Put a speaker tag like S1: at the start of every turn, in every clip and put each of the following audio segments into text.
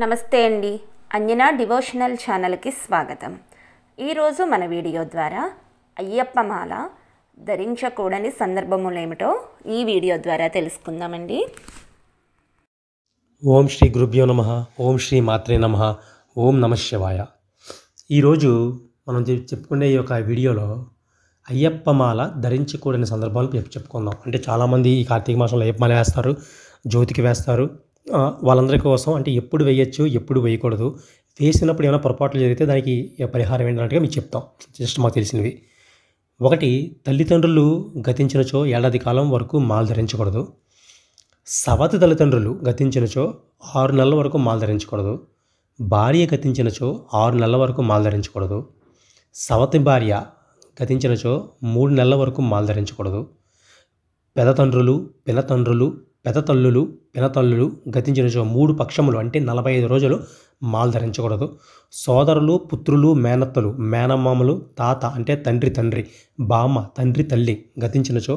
S1: నమస్తే అండి అంజనా డివోషనల్ ఛానల్కి స్వాగతం ఈరోజు మన వీడియో ద్వారా అయ్యప్పమాల ధరించకూడని సందర్భములు ఏమిటో ఈ వీడియో ద్వారా తెలుసుకుందామండి ఓం శ్రీ గురుభ్యో నమ ఓం శ్రీ మాత్రే నమ ఓం నమ శివాయ ఈరోజు మనం చెప్పుకునే ఈ యొక్క వీడియోలో అయ్యప్పమాల ధరించకూడని సందర్భాలు చెప్పుకుందాం అంటే చాలామంది ఈ కార్తీక మాసంలో మాల వేస్తారు జ్యోతికి వేస్తారు వాళ్ళందరి కోసం అంటే ఎప్పుడు వేయచ్చు ఎప్పుడు వేయకూడదు వేసినప్పుడు ఏమైనా పొరపాట్లు జరిగితే దానికి పరిహారం ఏంటన్నట్టుగా మీకు చెప్తాం జస్ట్ మాకు తెలిసినవి ఒకటి తల్లిదండ్రులు గతించినచో ఏడాది కాలం వరకు మాలు ధరించకూడదు సవతి తల్లిదండ్రులు గతించినచో ఆరు నెలల వరకు మాలు ధరించకూడదు భార్య గతించినచో ఆరు నెలల వరకు మాలు ధరించకూడదు సవతి భార్య గతించినచో మూడు నెలల వరకు మాలు ధరించకూడదు పెదతండ్రులు తండ్రులు పెదతల్లులు పినతల్లులు గతించినచో మూడు పక్షములు అంటే నలభై ఐదు రోజులు ధరించకూడదు సోదరులు పుత్రులు మేనత్తలు మేనమామలు తాత అంటే తండ్రి తండ్రి బామ్మ తండ్రి తల్లి గతించినచో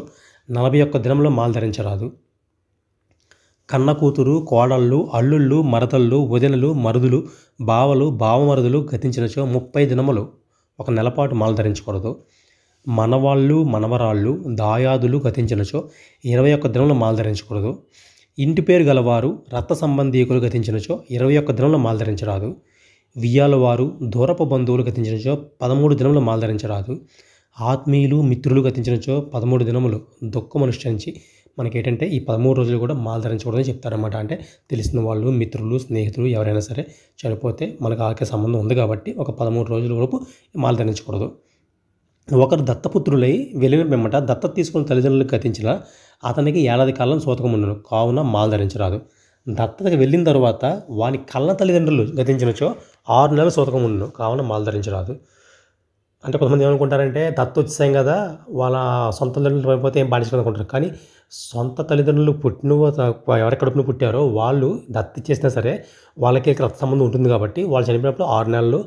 S1: నలభై ఒక్క దినంలో ధరించరాదు కన్న కూతురు కోడళ్ళు అల్లుళ్ళు మరతళ్ళు వదినలు మరుదులు బావలు బావమరుదులు గతించినచో ముప్పై దినములు ఒక నెలపాటు ధరించకూడదు మనవాళ్ళు మనవరాళ్ళు దాయాదులు గతించినచో ఇరవై ఒక్క దినంలో మాల్ధరించకూడదు ఇంటి పేరు గలవారు రక్త సంబంధీకులు గతించినచో ఇరవై ఒక్క దినంలో మాల్ధరించరాదు వియ్యాలవారు దూరపు బంధువులు గతించినచో పదమూడు దినములు మాల్ధరించరాదు ఆత్మీయులు మిత్రులు గతించినచో పదమూడు దినములు దుఃఖం అనుష్ఠించి మనకేంటంటే ఈ పదమూడు రోజులు కూడా మాల ధరించకూడదని చెప్తారనమాట అంటే తెలిసిన వాళ్ళు మిత్రులు స్నేహితులు ఎవరైనా సరే చనిపోతే మనకు ఆకే సంబంధం ఉంది కాబట్టి ఒక పదమూడు రోజుల వరకు మాల ధరించకూడదు ఒకరు దత్తపుత్రులై వెలివెంబెమ్మట దత్తత తీసుకున్న తల్లిదండ్రులకు కథించిన అతనికి ఏడాది కాలం సోతకముండును కావున మాల ధరించరాదు దత్తకి వెళ్ళిన తర్వాత వాని కళ్ళ తల్లిదండ్రులు గతించినచో ఆరు నెలలు సోతకం ఉండును కావున మాల ధరించరాదు అంటే కొంతమంది ఏమనుకుంటారంటే దత్త వచ్చేసాం కదా వాళ్ళ సొంత తల్లిదండ్రులు పడిపోతే ఏం పాటించాలనుకుంటారు కానీ సొంత తల్లిదండ్రులు పుట్టిన ఎవరి కడుపున పుట్టారో వాళ్ళు దత్తి చేసినా సరే వాళ్ళకి రక్త సంబంధం ఉంటుంది కాబట్టి వాళ్ళు చనిపోయినప్పుడు ఆరు నెలలు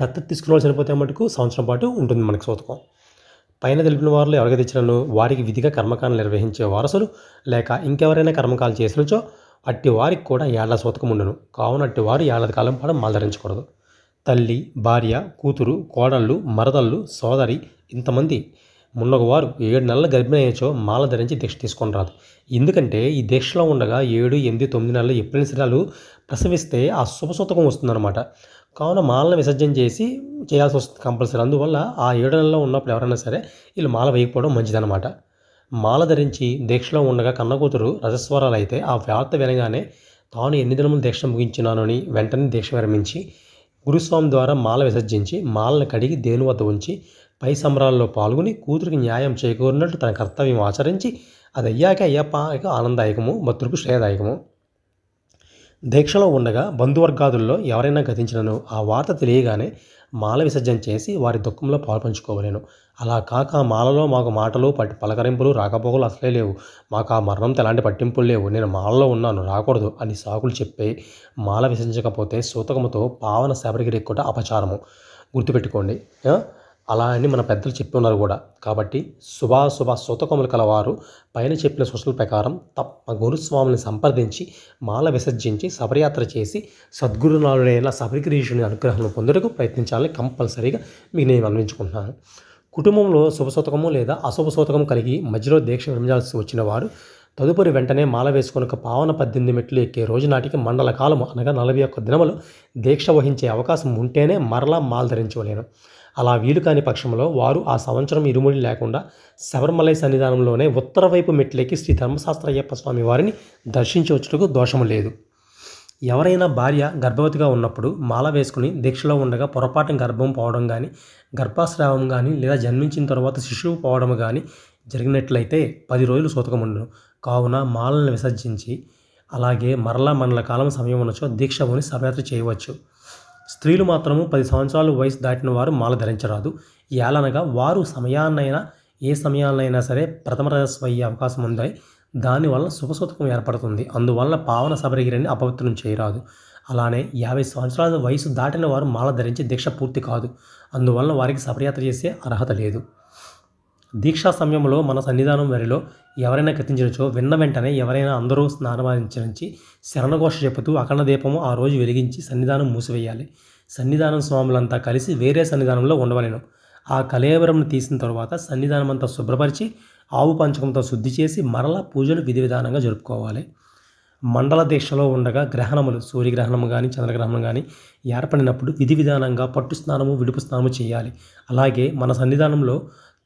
S1: దత్త తీసుకున్న వాళ్ళు చనిపోతే మటుకు సంవత్సరం పాటు ఉంటుంది మనకి సోతకం పైన తెలిపిన వారు ఎవరికి తెచ్చినను వారికి విధిగా కర్మకాలను నిర్వహించే వారసులు లేక ఇంకెవరైనా కర్మకాలు చేసినచో అట్టి వారికి కూడా ఏళ్ల శోతకం ఉండను కావున అట్టి వారు ఏడాది కాలం పాటు మాల్ధరించకూడదు తల్లి భార్య కూతురు కోడళ్ళు మరదళ్ళు సోదరి ఇంతమంది మున్నగవారు ఏడు నెలల గర్భిణీచో మాల ధరించి దీక్ష తీసుకొని రాదు ఎందుకంటే ఈ దీక్షలో ఉండగా ఏడు ఎనిమిది తొమ్మిది నెలలు ఎప్పుడైనా శరీరాలు ప్రసవిస్తే ఆ శుభసూతకం వస్తుందన్నమాట కావున మాలను విసర్జన చేసి చేయాల్సి వస్తుంది కంపల్సరీ అందువల్ల ఆ ఏడు నెలలో ఉన్నప్పుడు ఎవరైనా సరే వీళ్ళు మాల వేయకపోవడం మంచిదన్నమాట మాల ధరించి దీక్షలో ఉండగా కన్నకూతురు రజస్వరాలు అయితే ఆ వార్త వినగానే తాను ఎన్ని దినములు దీక్ష ముగించినానని వెంటనే దీక్ష విరమించి గురుస్వామి ద్వారా మాల విసర్జించి మాలను కడిగి దేని వద్ద ఉంచి పై సంబరాల్లో పాల్గొని కూతురికి న్యాయం చేకూరినట్టు తన కర్తవ్యం ఆచరించి అది అయ్యాక అయ్యప్ప ఆనందాయకము భద్రుకు శ్రేయదాయకము దీక్షలో ఉండగా బంధువర్గాదుల్లో ఎవరైనా గతించినను ఆ వార్త తెలియగానే మాల విసర్జన చేసి వారి దుఃఖంలో పాల్పంచుకోవలేను అలా కాక మాలలో మాకు మాటలు పట్టి పలకరింపులు రాకపోకలు అసలే లేవు మాకు ఆ మరణంతో ఎలాంటి పట్టింపులు లేవు నేను మాలలో ఉన్నాను రాకూడదు అని సాకులు చెప్పి మాల విసర్జించకపోతే సూతకముతో పావన శబరిగిరి ఎక్కుట అపచారము గుర్తుపెట్టుకోండి అలా అని మన పెద్దలు చెప్పి ఉన్నారు కూడా కాబట్టి శుభాశుభ శుతకములు కలవారు పైన చెప్పిన సూచనల ప్రకారం తప్ప గురుస్వామిని సంప్రదించి మాల విసర్జించి శబరయాత్ర చేసి సద్గురునాథుడైన శబరిగిరీషుని అనుగ్రహం పొందుటకు ప్రయత్నించాలని కంపల్సరీగా మీకు నేను అనువించుకుంటున్నాను కుటుంబంలో శుభశోతకము లేదా అశుభ శోతకం కలిగి మధ్యలో దీక్ష విరమించాల్సి వచ్చిన వారు తదుపరి వెంటనే మాల వేసుకుని ఒక పావన పద్దెనిమిది మెట్లు ఎక్కే రోజు నాటికి మండల కాలము అనగా నలభై ఒక్క దినములు దీక్ష వహించే అవకాశం ఉంటేనే మరలా మాల ధరించవలేను అలా వీలు కాని పక్షంలో వారు ఆ సంవత్సరం ఇరుముడి లేకుండా శబరిమలై సన్నిధానంలోనే ఉత్తర వైపు మెట్లెక్కి శ్రీ ధర్మశాస్త్రయ్యప్ప స్వామి వారిని దర్శించవచ్చుటకు దోషము లేదు ఎవరైనా భార్య గర్భవతిగా ఉన్నప్పుడు మాల వేసుకుని దీక్షలో ఉండగా పొరపాటు గర్భం పోవడం కానీ గర్భాస్రావం కానీ లేదా జన్మించిన తర్వాత శిశువు పోవడం కానీ జరిగినట్లయితే పది రోజులు సూతకముండను కావున మాలను విసర్జించి అలాగే మరలా మనల కాలం సమయం ఉన్నచో దీక్ష చేయవచ్చు స్త్రీలు మాత్రము పది సంవత్సరాలు వయసు దాటిన వారు మాల ధరించరాదు ఏలనగా వారు సమయాన్నైనా ఏ సమయాన్నైనా సరే ప్రథమ రజస్వ అయ్యే అవకాశం ఉందని దానివల్ల శుభసూతకం ఏర్పడుతుంది అందువల్ల పావన సబరిగిరిని అపవిత్రం చేయరాదు అలానే యాభై సంవత్సరాల వయసు దాటిన వారు మాల ధరించి దీక్ష పూర్తి కాదు అందువల్ల వారికి సపర్యాత్ర చేసే అర్హత లేదు దీక్షా సమయంలో మన సన్నిధానం వరిలో ఎవరైనా కత్తించినచో విన్న వెంటనే ఎవరైనా అందరూ స్నానమాచరించి శరణఘోష చెప్పుతూ అఖండ దీపము ఆ రోజు వెలిగించి సన్నిధానం మూసివేయాలి సన్నిధానం స్వాములంతా కలిసి వేరే సన్నిధానంలో ఉండవలేను ఆ కలేవరంను తీసిన తరువాత సన్నిధానం అంతా శుభ్రపరిచి ఆవు పంచకంతో శుద్ధి చేసి మరలా పూజలు విధి విధానంగా జరుపుకోవాలి మండల దీక్షలో ఉండగా గ్రహణములు సూర్యగ్రహణము కానీ చంద్రగ్రహణం కానీ ఏర్పడినప్పుడు విధి విధానంగా పట్టు స్నానము విడుపు స్నానము చేయాలి అలాగే మన సన్నిధానంలో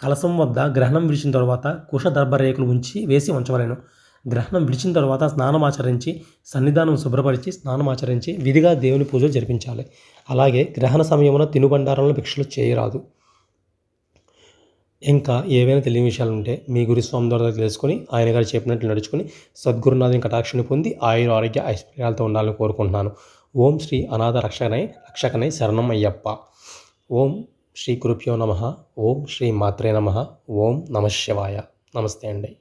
S1: కలసం వద్ద గ్రహణం విడిచిన తర్వాత కుషదర్భ రేకులు ఉంచి వేసి ఉంచవలేను గ్రహణం విడిచిన తర్వాత స్నానమాచరించి సన్నిధానం శుభ్రపరిచి స్నానమాచరించి విధిగా దేవుని పూజలు జరిపించాలి అలాగే గ్రహణ సమయంలో తినుబండారంలో భిక్షలు చేయరాదు ఇంకా ఏవైనా తెలియని విషయాలు ఉంటే మీ గురుస్వామి ద్వారా తెలుసుకొని ఆయన గారు చెప్పినట్లు నడుచుకుని సద్గురునాథుని కటాక్షిని పొంది ఆయుర ఆరోగ్య ఐశ్వర్యాలతో ఉండాలని కోరుకుంటున్నాను ఓం శ్రీ అనాథ రక్షకనై రక్షకనై శరణం అయ్యప్ప ఓం శ్రీ గురుభ్యో నమ ఓం శ్రీ మాత్రే నమ ఓం నమశివాయ నమస్తే అండి